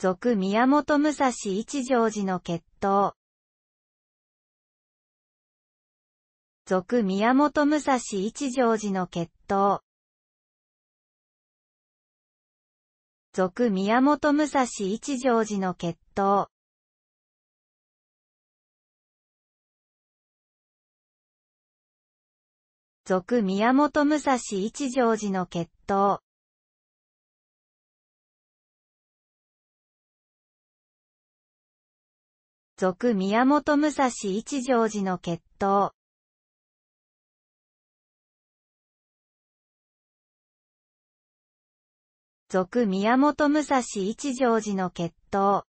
続宮本武蔵一条寺の決闘。続宮本武蔵一条寺の決闘。続宮本武蔵一条寺の決闘。続宮本武蔵一条寺の決闘。続宮本武蔵一条寺の決闘。続宮本武蔵一条寺の決闘。